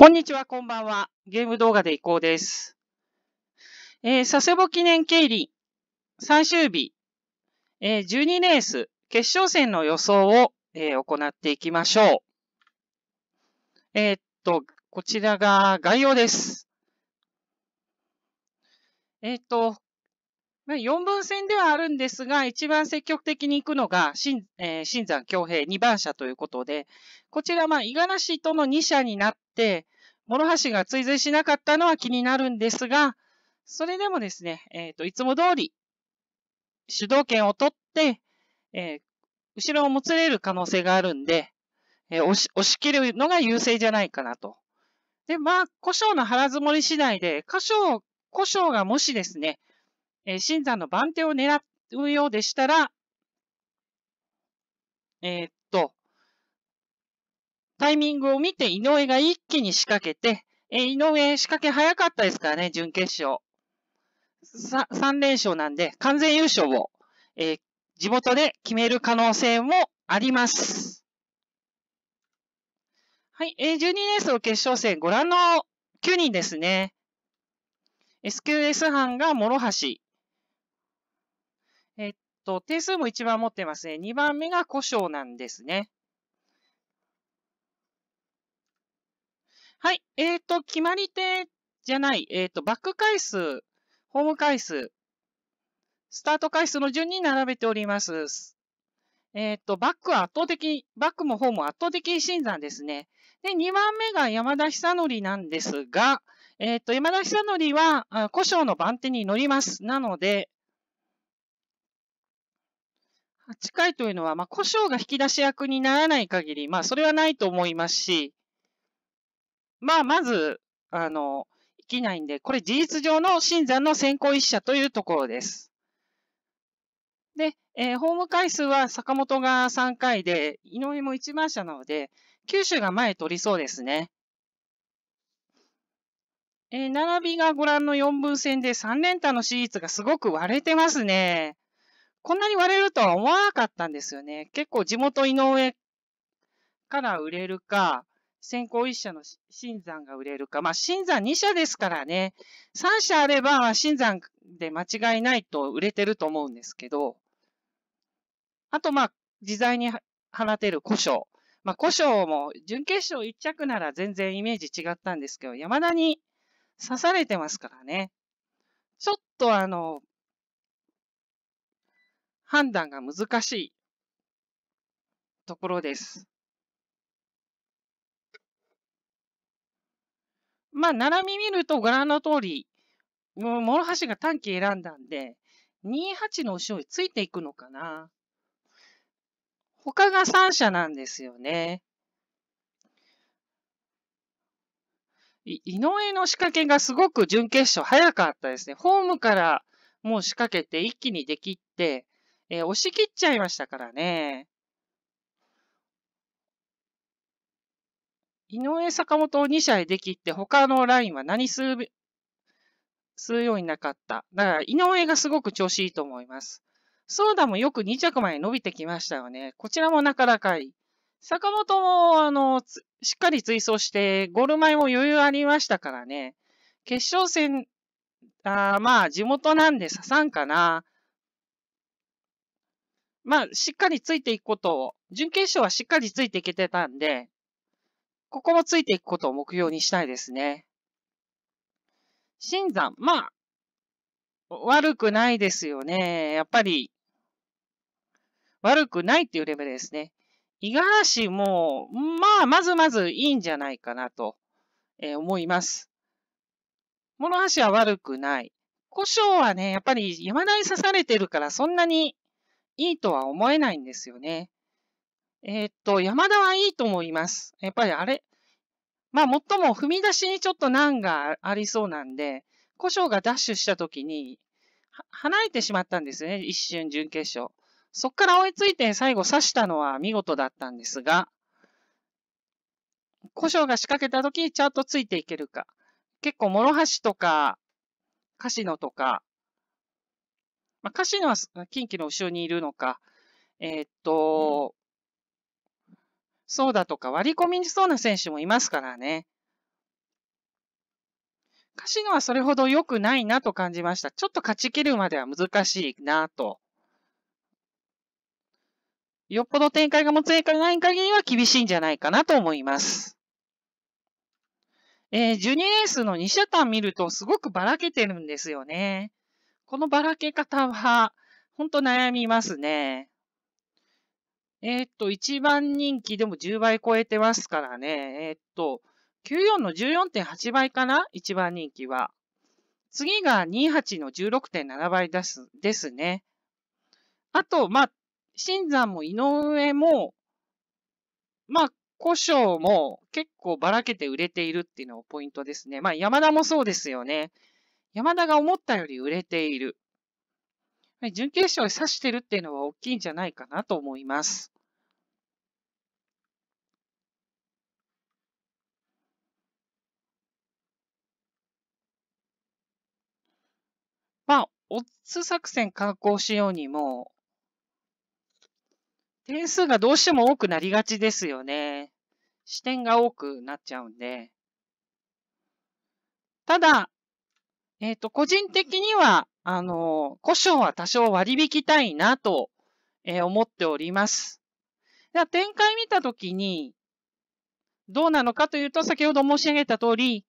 こんにちは、こんばんは。ゲーム動画でいこうです。えー、佐世保記念経理、最終日、えー、12レース決勝戦の予想を、えー、行っていきましょう。えー、っと、こちらが概要です。えっと、4分線ではあるんですが、一番積極的に行くのが、新、えー、新山京平2番車ということで、こちら、まあ、五十嵐との2車になって、諸橋が追随しなかったのは気になるんですが、それでもですね、えっ、ー、と、いつも通り、主導権を取って、えー、後ろをもつれる可能性があるんで、えー、押し、押し切るのが優勢じゃないかなと。で、まあ、故障の腹積もり次第で、故障、故障がもしですね、えー、新山の番手を狙うようでしたら、えー、っと、タイミングを見て井上が一気に仕掛けて、えー、井上仕掛け早かったですからね、準決勝。3連勝なんで、完全優勝を、えー、地元で決める可能性もあります。はい、えー、12レースの決勝戦、ご覧の9人ですね。SQS 班が諸橋、と、定数も一番持ってますね。二番目が故障なんですね。はい。えっ、ー、と、決まり手じゃない、えっ、ー、と、バック回数、ホーム回数、スタート回数の順に並べております。えっ、ー、と、バックは圧倒的、バックもホーム圧倒的新山ですね。で、二番目が山田久則なんですが、えっ、と、山田久則は、故障の番手に乗ります。なので、近いというのは、まあ、故障が引き出し役にならない限り、まあ、それはないと思いますし、まあ、まず、あの、いきないんで、これ事実上の新山の先行一社というところです。で、えー、ホーム回数は坂本が3回で、井上も1番車なので、九州が前取りそうですね。えー、並びがご覧の4分線で3連単のシリーズがすごく割れてますね。こんなに割れるとは思わなかったんですよね。結構地元井上から売れるか、先行一社の新山が売れるか。まあ、新山2社ですからね。3社あれば、新山で間違いないと売れてると思うんですけど。あと、まあ、自在に放てる古書。まあ、古書も、準決勝1着なら全然イメージ違ったんですけど、山田に刺されてますからね。ちょっとあの、判断が難しいところです。まあ、並び見るとご覧の通り、もう、諸橋が短期選んだんで、28の後ろについていくのかな。他が3社なんですよね。井上の仕掛けがすごく準決勝早かったですね。ホームからもう仕掛けて一気にできって、えー、押し切っちゃいましたからね。井上、坂本を2社へできって、他のラインは何する、するようになかった。だから、井上がすごく調子いいと思います。ソーダもよく2着まで伸びてきましたよね。こちらもなかなかいい。坂本も、あの、しっかり追走して、ゴール前も余裕ありましたからね。決勝戦、あまあ、地元なんで刺さんかな。まあ、しっかりついていくことを、準決勝はしっかりついていけてたんで、ここもついていくことを目標にしたいですね。新山、まあ、悪くないですよね。やっぱり、悪くないっていうレベルですね。五十嵐も、まあ、まずまずいいんじゃないかなと、えー、思います。物橋は悪くない。故障はね、やっぱり山田に刺されてるからそんなにいいとは思えないんですよね。えー、っと、山田はいいと思います。やっぱりあれ、まあ、もっとも踏み出しにちょっと難がありそうなんで、古性がダッシュした時に、離れてしまったんですね、一瞬準決勝。そっから追いついて最後刺したのは見事だったんですが、古性が仕掛けた時にちゃんとついていけるか。結構、諸橋とか、カシノとか、まあ、カシノは近畿の後ろにいるのか、えー、っと、うん、そうだとか割り込みにそうな選手もいますからね。カシノはそれほど良くないなと感じました。ちょっと勝ち切るまでは難しいなと。よっぽど展開がもつれかない限りは厳しいんじゃないかなと思います。えー、ジュニエースの2車単見るとすごくばらけてるんですよね。このばらけ方は、ほんと悩みますね。えー、っと、一番人気でも10倍超えてますからね。えー、っと、94の14.8倍かな一番人気は。次が28の16.7倍ですですね。あと、まあ、新山も井上も、まあ、古生も結構ばらけて売れているっていうのがポイントですね。まあ、山田もそうですよね。山田が思ったより売れている。準決勝に差してるっていうのは大きいんじゃないかなと思います。まあ、オッズ作戦観光しようにも、点数がどうしても多くなりがちですよね。視点が多くなっちゃうんで。ただ、えっ、ー、と、個人的には、あの、故障は多少割引きたいなと、えー、思っております。では、展開見たときに、どうなのかというと、先ほど申し上げた通り、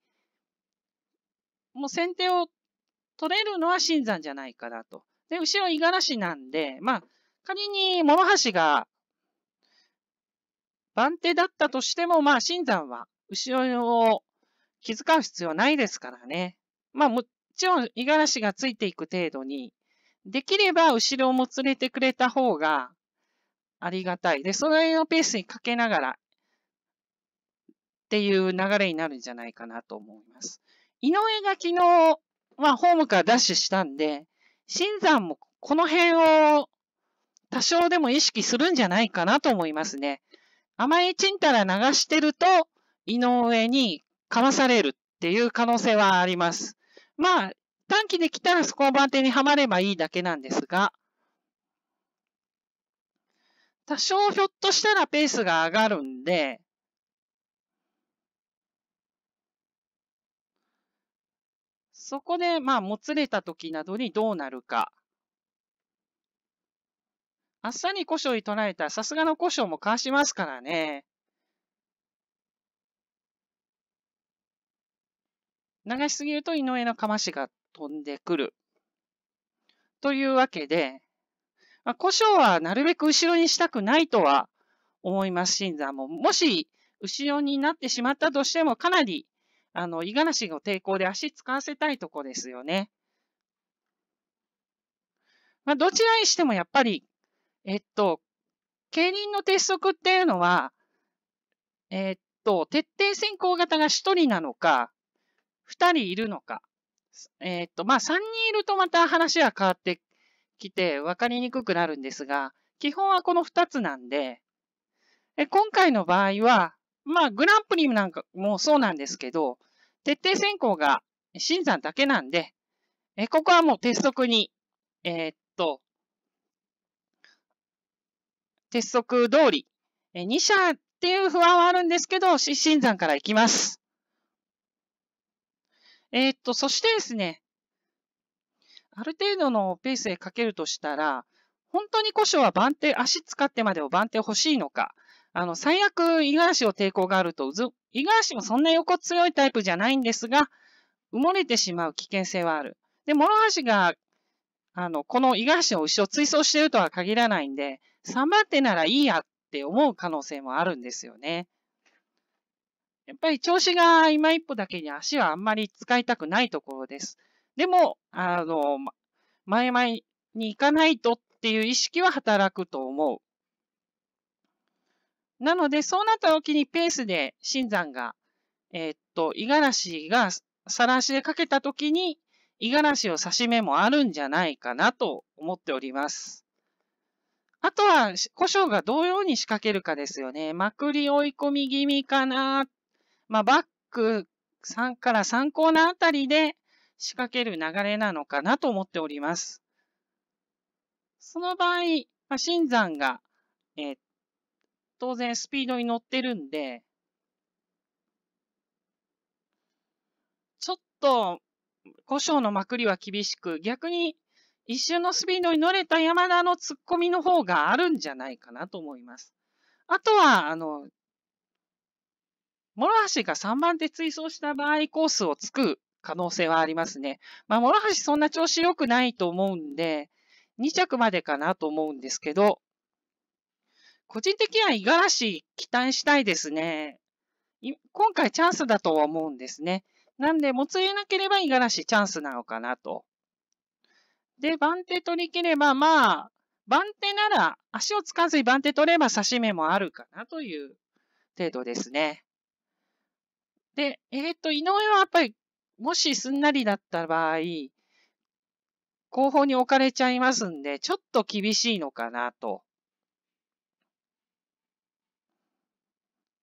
もう先手を取れるのは新山じゃないかなと。で、後ろ五十嵐なんで、まあ、仮に諸橋が番手だったとしても、まあ、新山は後ろを気遣う必要はないですからね。まあ、も一五十嵐がついていく程度に、できれば後ろも連れてくれた方がありがたい。で、その辺のペースにかけながらっていう流れになるんじゃないかなと思います。井上が昨日、まあ、ホームからダッシュしたんで、新山もこの辺を多少でも意識するんじゃないかなと思いますね。甘いちんたら流してると、井上にかまされるっていう可能性はあります。まあ、短期で来たらそこの番手にはまればいいだけなんですが、多少ひょっとしたらペースが上がるんで、そこで、まあ、もつれた時などにどうなるか。あっさり故障に取られたら、さすがの故障もかわしますからね。流しすぎると井上のかしが飛んでくる。というわけで、まあ、故障はなるべく後ろにしたくないとは思います、新山も。もし、後ろになってしまったとしても、かなり、あの、五十嵐の抵抗で足使わせたいとこですよね。まあ、どちらにしてもやっぱり、えっと、競輪の鉄則っていうのは、えっと、徹底先行型が一人なのか、二人いるのか。えっ、ー、と、まあ、三人いるとまた話は変わってきて分かりにくくなるんですが、基本はこの二つなんで、え今回の場合は、まあ、グランプリなんかもそうなんですけど、徹底選考が新山だけなんで、えここはもう鉄則に、えー、っと、鉄則通り、え2社っていう不安はあるんですけど、新山から行きます。えー、っと、そしてですね、ある程度のペースでかけるとしたら、本当に古書は番手、足使ってまでを番手欲しいのか、あの、最悪、五十嵐を抵抗があると、五十嵐もそんな横強いタイプじゃないんですが、埋もれてしまう危険性はある。で、諸橋が、あの、この五十嵐の後を追走しているとは限らないんで、3番手ならいいやって思う可能性もあるんですよね。やっぱり調子が今一歩だけに足はあんまり使いたくないところです。でも、あの、前々に行かないとっていう意識は働くと思う。なので、そうなった時にペースで新山が、えー、っと、五十嵐が晒足でかけた時に、五十嵐を刺し目もあるんじゃないかなと思っております。あとは、胡椒がどうように仕掛けるかですよね。まくり追い込み気味かなっまあ、バック3から3コーナーあたりで仕掛ける流れなのかなと思っております。その場合、まあ、新山が、えー、当然スピードに乗ってるんで、ちょっと故障のまくりは厳しく、逆に一瞬のスピードに乗れた山田の突っ込みの方があるんじゃないかなと思います。あとは、あの、諸橋が3番手追走した場合、コースをつく可能性はありますね。まあ、諸橋そんな調子良くないと思うんで、2着までかなと思うんですけど、個人的には五十嵐期待したいですね。今回チャンスだとは思うんですね。なんで、もつれなければ五十嵐チャンスなのかなと。で、番手取り切れば、まあ、番手なら、足をつかずに番手取れば指し目もあるかなという程度ですね。で、えっ、ー、と、井上はやっぱり、もしすんなりだった場合、後方に置かれちゃいますんで、ちょっと厳しいのかなと。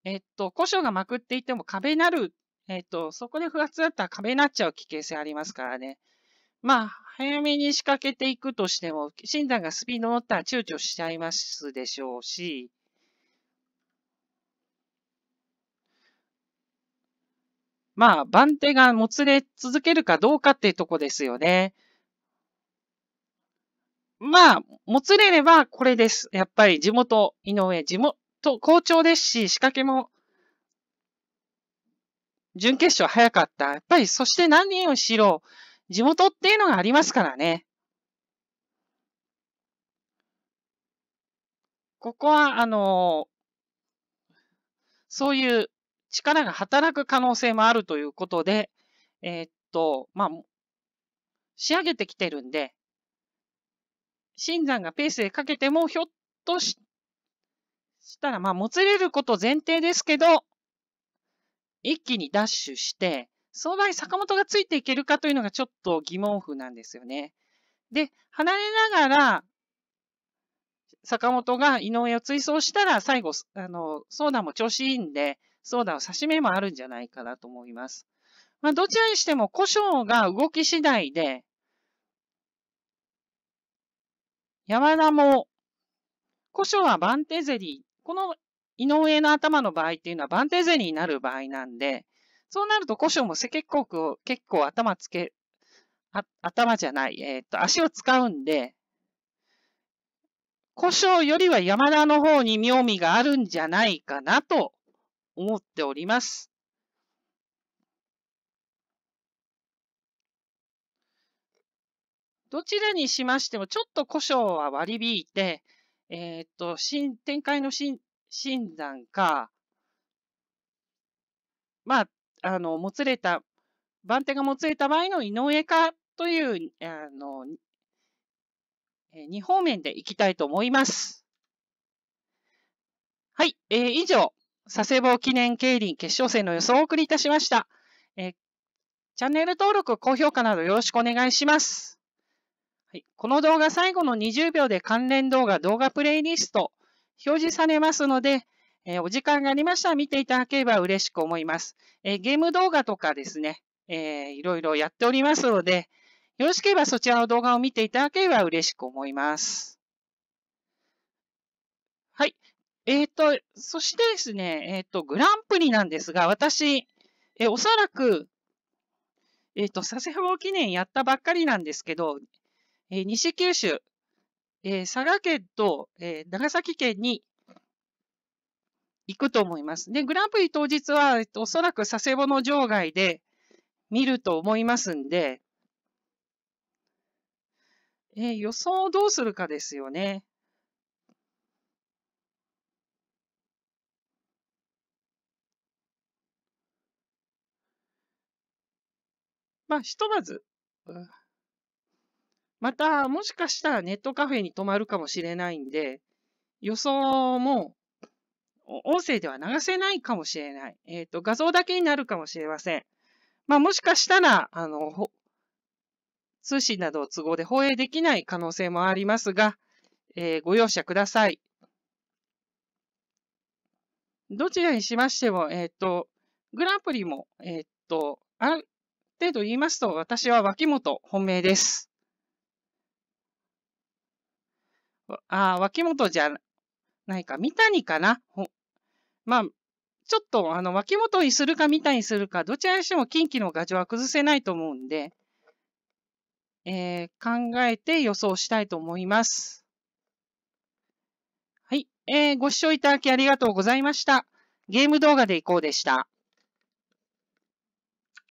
えっと、古書がまくっていても壁なる、えっと、そこで不発だったら壁になっちゃう危険性ありますからね。まあ、早めに仕掛けていくとしても、診断がスピード乗ったら躊躇しちゃいますでしょうし、まあ、番手がもつれ続けるかどうかっていうとこですよね。まあ、もつれればこれです。やっぱり地元、井上、地元、好調ですし、仕掛けも、準決勝早かった。やっぱり、そして何人をしろ、地元っていうのがありますからね。ここは、あのそういう力が働く可能性もあるということで、えー、っと、まあ、仕上げてきてるんで、新山がペースでかけても、ひょっとししたら、まあ、もつれること前提ですけど、一気にダッシュして、その場合、坂本がついていけるかというのがちょっと疑問符なんですよね。で、離れながら、坂本が井上を追走したら、最後、あの、ソーダも調子いいんで、そうだ、をしもあるんじゃないかなと思います。まあ、どちらにしても胡椒が動き次第で、山田も、胡椒はバンテゼリー、この井上の頭の場合っていうのはバンテゼリーになる場合なんで、そうなると胡椒も結構、結構頭つけ、あ頭じゃない、えー、っと、足を使うんで、胡椒よりは山田の方に妙味があるんじゃないかなと思っております。どちらにしましても、ちょっと故障は割り引いて、えー、っと、新、展開の新、診断か、まあ、あの、もつれた、番手がもつれた場合の井上かという、あの、2方面でいきたいと思います。はい、えー、以上、佐世保記念競輪決勝戦の予想をお送りいたしました。えチャンネル登録、高評価などよろしくお願いします。はい、この動画最後の20秒で関連動画、動画プレイリスト表示されますので、えお時間がありましたら見ていただければ嬉しく思います。えゲーム動画とかですね、えー、いろいろやっておりますので、よろしければそちらの動画を見ていただければ嬉しく思います。えっ、ー、と、そしてですね、えっ、ー、と、グランプリなんですが、私、えおそらく、えっ、と、佐世保記念やったばっかりなんですけど、え西九州、え佐賀県と、え長崎県に行くと思います。で、グランプリ当日は、えっと、おそらく佐世保の場外で見ると思いますんで、えー、予想をどうするかですよね。まあ、ひとまず、また、もしかしたらネットカフェに泊まるかもしれないんで、予想も音声では流せないかもしれない。えっ、ー、と、画像だけになるかもしれません。まあ、もしかしたら、あの、通信などを都合で放映できない可能性もありますが、えー、ご容赦ください。どちらにしましても、えっ、ー、と、グランプリも、えっ、と、あ程と言いますと、私は脇本本命です。あ、脇本じゃないか、三谷かな。まあ、ちょっと、あの、脇本にするか三谷にするか、どちらにしても近畿の画像は崩せないと思うんで、えー、考えて予想したいと思います。はい。えー、ご視聴いただきありがとうございました。ゲーム動画でいこうでした。